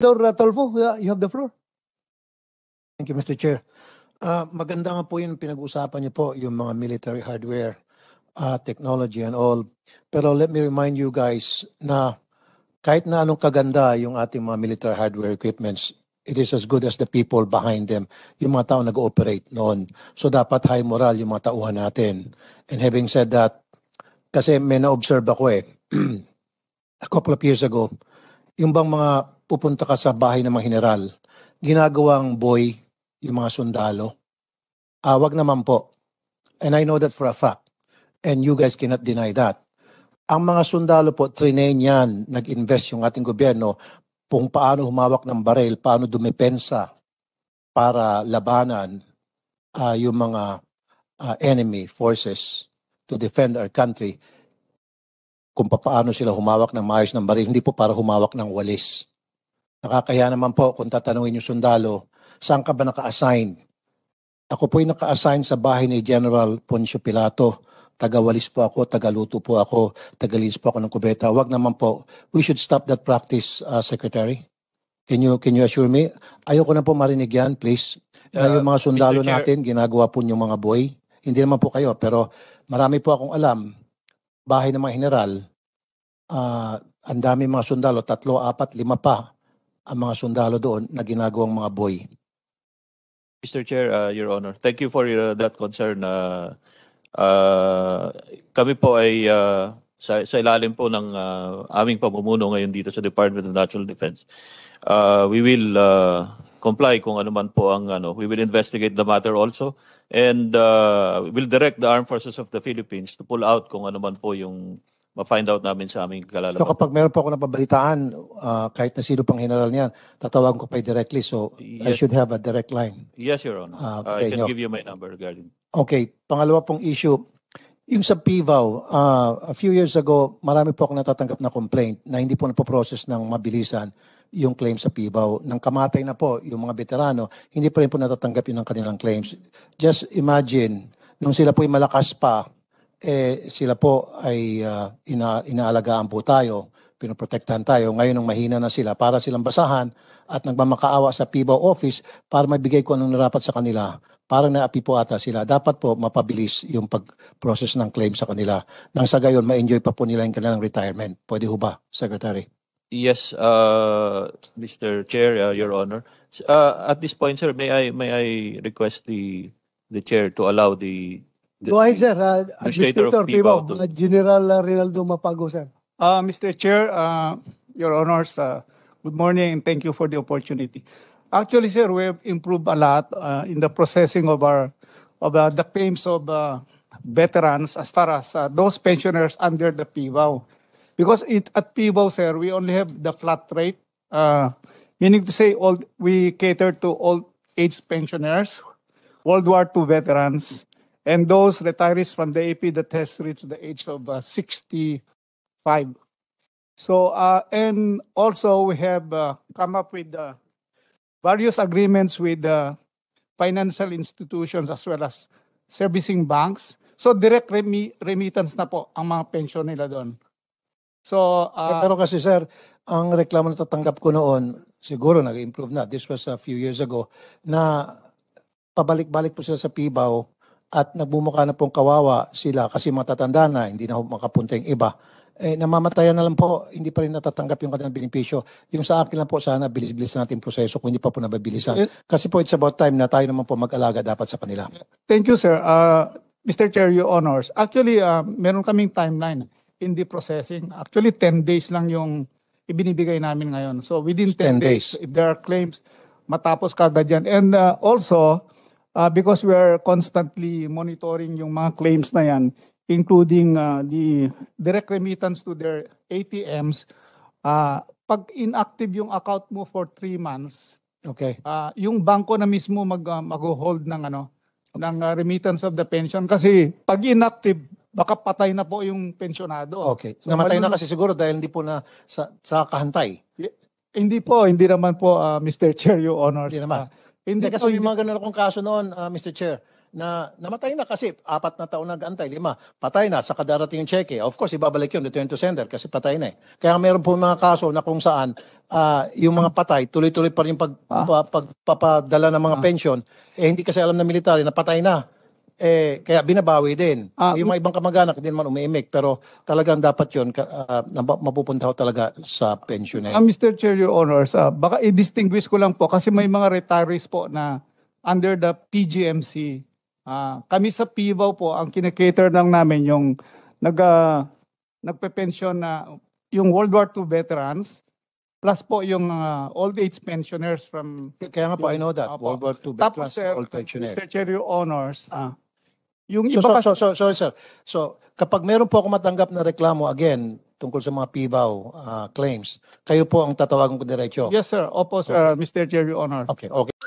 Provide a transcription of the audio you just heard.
Ratolfo, you have the floor. Thank you, Mr. Chair. Uh, maganda nga po yung pinag-usapan niyo po, yung mga military hardware, uh, technology and all. Pero let me remind you guys na kahit na anong kaganda yung ating mga military hardware equipments, it is as good as the people behind them, yung mga tao nag-ooperate noon. So dapat high moral yung mga tauhan natin. And having said that, kasi may na-observe ako eh, a couple of years ago, yung bang mga pupunta ka sa bahay ng mga general, ginagawang boy yung mga sundalo. Ah, wag naman po. And I know that for a fact. And you guys cannot deny that. Ang mga sundalo po, trinain yan, nag-invest yung ating gobyerno kung paano humawak ng baril, paano dumepensa para labanan uh, yung mga uh, enemy forces to defend our country kung paano sila humawak ng maayos ng baril, hindi po para humawak ng walis. Nakakaya naman po kung tatanungin yung sundalo, saan ka ba naka-assign? Ako po'y naka-assign sa bahay ni General Poncio Pilato. Tagawalis po ako, tagaluto po ako, tagalis po ako ng kubeta. Wag naman po. We should stop that practice, uh, Secretary. Can you, can you assure me? Ayoko na po marinig yan, please. Na uh, yung mga sundalo Chair- natin, ginagawa po yung mga boy. Hindi naman po kayo, pero marami po akong alam. Bahay ng mga general, ah, ang dami mga sundalo, tatlo, apat, lima pa ang mga sundalo doon na ginagawang mga boy. Mr. Chair, uh, Your Honor, thank you for your, uh, that concern. Uh, uh, kami po ay uh, sa, sa ilalim po ng uh, aming pamumuno ngayon dito sa Department of National Defense. Uh, we will uh, comply kung ano man po ang ano. We will investigate the matter also and uh, will direct the armed forces of the Philippines to pull out kung ano man po yung ma-find out namin sa aming kalalabas. So kapag meron po ako napabalitaan, uh, kahit na sino pang general niyan, tatawagan ko pa directly. So yes. I should have a direct line. Yes, Your Honor. Uh, uh, I can nyo. give you my number regarding. Okay. Pangalawa pong issue, yung sa PIVAW, uh, a few years ago, marami po akong natatanggap na complaint na hindi po napoprocess ng mabilisan yung claim sa PIBAW. Nang kamatay na po yung mga veterano, hindi pa rin po natatanggap yun ng kanilang claims. Just imagine, nung sila po ay malakas pa, eh sila po ay uh, ina, inaalagaan po tayo, pinoprotektahan tayo. Ngayon ang mahina na sila para silang basahan at nagmamakaawa sa PIBO office para mabigay ko anong narapat sa kanila. Parang naapi po ata sila. Dapat po mapabilis yung pag-process ng claim sa kanila. Nang sa gayon, ma-enjoy pa po nila yung kanilang retirement. Pwede ho ba, Secretary? Yes, uh, ah, Mr. Chair, uh, Your Honor. Uh, at this point, sir, may I may I request the the chair to allow the The, Go sir. Uh, Administrator of uh, General uh, Rinaldo Mapago, sir. Uh, Mr. Chair, uh, Your Honors, uh, good morning and thank you for the opportunity. Actually, sir, we have improved a lot uh, in the processing of our of uh, the claims of uh, veterans as far as uh, those pensioners under the PIBAW. Because it, at PIBAW, sir, we only have the flat rate, uh, meaning to say all, we cater to all age pensioners, World War II veterans, and those retirees from the AP that has reached the age of uh, 65. So, uh, and also we have uh, come up with uh, various agreements with uh, financial institutions as well as servicing banks. So, direct remi- remittance na po ang mga pension nila doon. So, uh, eh, Pero kasi sir, ang reklamo na tatanggap ko noon, siguro nag-improve na, this was a few years ago, na pabalik-balik po sila sa PBAW at nagbumukha na pong kawawa sila kasi matatanda na, hindi na makapunta yung iba, eh, namamatayan na lang po, hindi pa rin natatanggap yung kanilang benepisyo. Yung sa akin lang po, sana bilis-bilis natin proseso kung hindi pa po nababilisan. Eh, kasi po, it's about time na tayo naman po mag-alaga dapat sa kanila. Thank you, sir. Uh, Mr. Chair, you honors. Actually, uh, meron kaming timeline in the processing. Actually, 10 days lang yung ibinibigay namin ngayon. So, within 10, 10 days, days, if there are claims, matapos kagad yan. And uh, also, uh, because we are constantly monitoring yung mga claims na yan, including uh, the direct remittance to their ATMs. Uh, ah, pag inactive yung account mo for three months, okay. uh, yung banko na mismo mag, uh, mag-hold ng, ano, ng uh, remittance of the pension. Kasi pag inactive, baka patay na po yung pensionado. Okay. So, Namatay ano na kasi siguro dahil hindi po na sa, sa kahantay. Hindi po, hindi naman po uh, Mr. Chair, Your Honors. Hindi naman. Uh, hindi kasi oh, may mga ganun akong kaso noon, ah, Mr. Chair na namatay na kasi apat na taon nag-antay, lima. Patay na sa kadarating yung cheque. Of course, ibabalik yun, return to sender kasi patay na eh. Kaya meron po mga kaso na kung saan ah, yung mga patay, tuloy-tuloy pa rin pag, ah. pa- pagpapadala ng mga ah. pension. Eh, hindi kasi alam na military na patay na eh kaya binabawi din. Ah, yung mga ibang kamag-anak din man umiimik pero talagang dapat 'yon uh, ah, mapupunta ho talaga sa pensioner. Ah, Mr. Chair, Your Honors, ah, baka i-distinguish ko lang po kasi may mga retirees po na under the PGMC. Ah, kami sa PIVAW po ang kinakater ng namin yung nag ah, nagpe-pension na yung World War II veterans plus po yung ah, old age pensioners from Kaya nga po I know that Opo. World War II Tapos, veterans sir, old pensioners Mr. Chair, Your Honors, ah, yung so, iba so, so, so, sorry, sir. So, kapag meron po ako matanggap na reklamo, again, tungkol sa mga PBAW uh, ah, claims, kayo po ang tatawagan ko diretsyo? Yes, sir. Opo, sir, okay. Mr. Jerry Honor. Okay, okay.